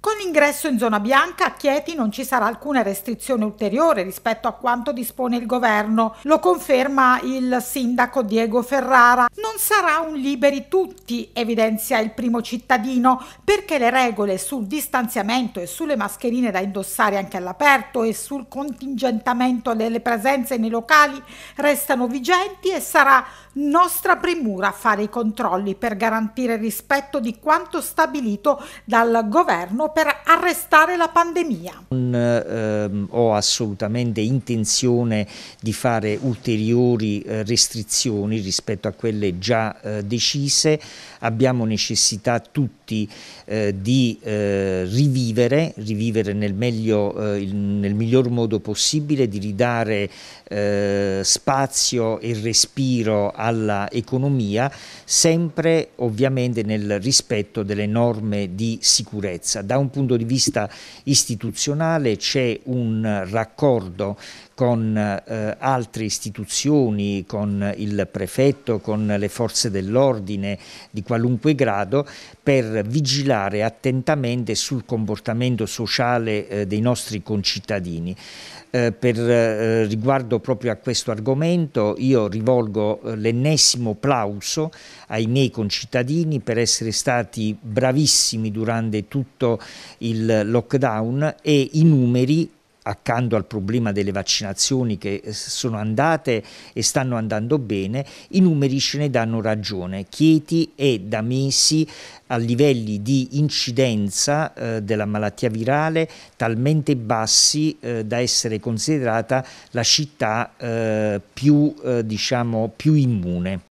Con l'ingresso in zona bianca a Chieti non ci sarà alcuna restrizione ulteriore rispetto a quanto dispone il governo, lo conferma il sindaco Diego Ferrara. Non sarà un liberi tutti, evidenzia il primo cittadino, perché le regole sul distanziamento e sulle mascherine da indossare anche all'aperto e sul contingentamento delle presenze nei locali restano vigenti e sarà nostra premura fare i controlli per garantire il rispetto di quanto stabilito dal governo per arrestare la pandemia. Non ehm, ho assolutamente intenzione di fare ulteriori eh, restrizioni rispetto a quelle già eh, decise. Abbiamo necessità tutti eh, di eh, rivivere, rivivere nel, meglio, eh, nel, miglior modo possibile, di ridare eh, spazio e respiro all'economia, sempre ovviamente nel rispetto delle norme di sicurezza. Da da un punto di vista istituzionale c'è un raccordo con eh, altre istituzioni, con il prefetto, con le forze dell'ordine di qualunque grado per vigilare attentamente sul comportamento sociale eh, dei nostri concittadini. Eh, per eh, riguardo proprio a questo argomento io rivolgo eh, l'ennesimo plauso ai miei concittadini per essere stati bravissimi durante tutto il lockdown e i numeri accanto al problema delle vaccinazioni che eh, sono andate e stanno andando bene, i numeri ce ne danno ragione. Chieti è da mesi a livelli di incidenza eh, della malattia virale talmente bassi eh, da essere considerata la città eh, più, eh, diciamo, più immune.